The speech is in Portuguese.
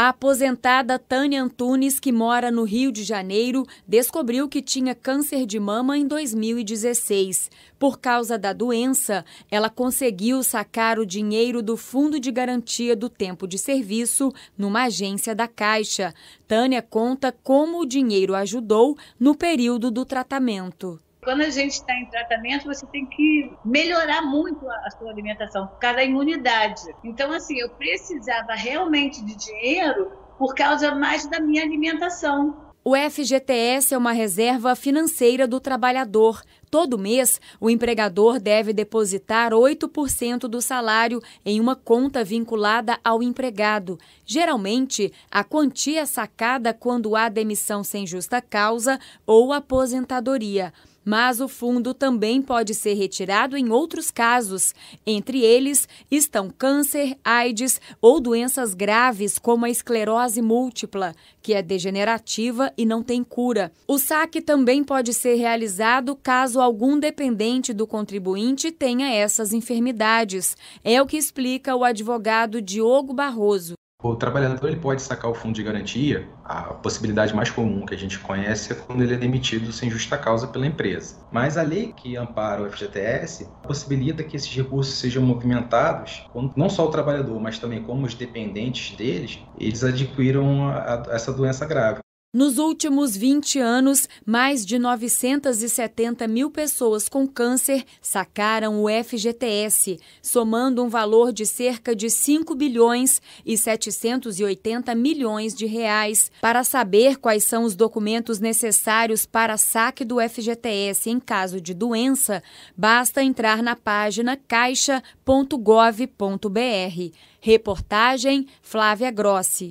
A aposentada Tânia Antunes, que mora no Rio de Janeiro, descobriu que tinha câncer de mama em 2016. Por causa da doença, ela conseguiu sacar o dinheiro do Fundo de Garantia do Tempo de Serviço numa agência da Caixa. Tânia conta como o dinheiro ajudou no período do tratamento. Quando a gente está em tratamento, você tem que melhorar muito a, sua alimentação, por causa da imunidade. Então, assim, eu precisava realmente de dinheiro por causa mais da minha alimentação. O FGTS é uma reserva financeira do trabalhador. Todo mês, o empregador deve depositar 8% do salário em uma conta vinculada ao empregado. Geralmente, a quantia é sacada quando há demissão sem justa causa ou aposentadoria mas o fundo também pode ser retirado em outros casos. Entre eles estão câncer, AIDS ou doenças graves como a esclerose múltipla, que é degenerativa e não tem cura. O saque também pode ser realizado caso algum dependente do contribuinte tenha essas enfermidades. É o que explica o advogado Diogo Barroso o trabalhador ele pode sacar o fundo de garantia, a possibilidade mais comum que a gente conhece é quando ele é demitido sem justa causa pela empresa. Mas a lei que ampara o FGTS possibilita que esses recursos sejam movimentados, quando não só o trabalhador, mas também como os dependentes deles, eles adquiram a, a, essa doença grave. Nos últimos 20 anos, mais de 970 mil pessoas com câncer sacaram o FGTS, somando um valor de cerca de 5 bilhões e 780 milhões de reais. Para saber quais são os documentos necessários para saque do FGTS em caso de doença, basta entrar na página caixa.gov.br. Reportagem Flávia Grossi.